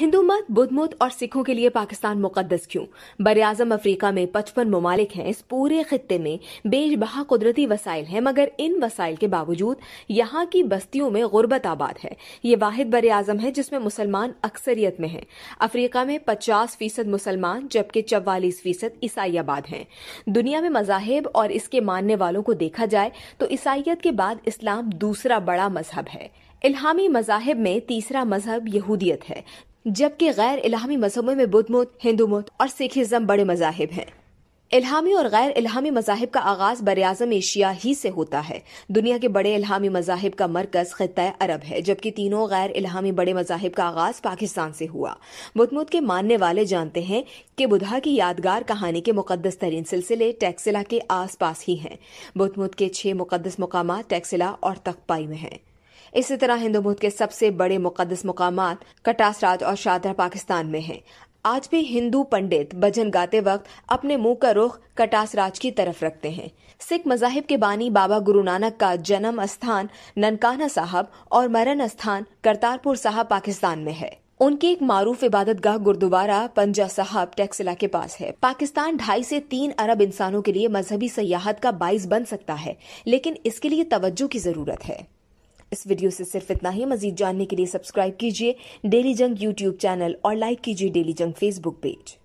हिंदू मत बुद्ध मत और सिखों के लिए पाकिस्तान मुकदस क्यों बर आजम अफ्रीका में पचपन ममालिक हैं इस पूरे खत्े में बेशबहा कुदरती वसाइल हैं मगर इन वसाइल के बावजूद यहाँ की बस्तियों में गुर्बत आबाद है ये वाहिद बर आजम है जिसमें मुसलमान अक्सरियत में हैं अफ्रीका में पचास फीसद मुसलमान जबकि चवालीस फीसद ईसाई आबाद हैं दुनिया में मजाहब और इसके मानने वालों को देखा जाए तो ईसाइत के बाद इस्लाम दूसरा बड़ा मजहब है इल्हामी मजाहब में तीसरा मजहब यहूदियत है जबकि गैर इलामी मजहबों में बुद्ध मत हिंदू मत और सिखिज्म बड़े मजाहब हैं इलामी और गैर इलामी मजाहब का आगाज बर आजम एशिया ही से होता है दुनिया के बड़े इलामी मजाहब का मरकज खत्ता अरब है जबकि तीनों गैर इलामी बड़े मजाहब का आगाज पाकिस्तान से हुआ बुद्धमुद के मानने वाले जानते हैं कि बुधा की यादगार कहानी के मुकदस तरीन सिलसिले टैक्सिला के आस पास ही हैं बुद्धमुद के छह मुकदस मकाम टैक्सिला और तकपाई में हैं इसी तरह हिंदू मुल्क के सबसे बड़े मुकदस मुकाम कटासराज और शादर पाकिस्तान में हैं आज भी हिंदू पंडित भजन गाते वक्त अपने मुंह का रुख कटासराज की तरफ रखते हैं सिख मजाहिब के बानी बाबा गुरु नानक का जन्म स्थान ननकाना साहब और मरण स्थान करतारपुर साहब पाकिस्तान में है उनकी एक मारूफ इबादत गाह गुरुद्वारा पंजा साहब टैक्सिला के पास है पाकिस्तान ढाई से तीन अरब इंसानों के लिए मजहबी सयाहत का बाइस बन सकता है लेकिन इसके लिए तवज्जो की जरूरत है इस वीडियो से सिर्फ इतना ही मजीद जानने के लिए सब्सक्राइब कीजिए डेली जंग यूट्यूब चैनल और लाइक कीजिए डेली जंग फेसबुक पेज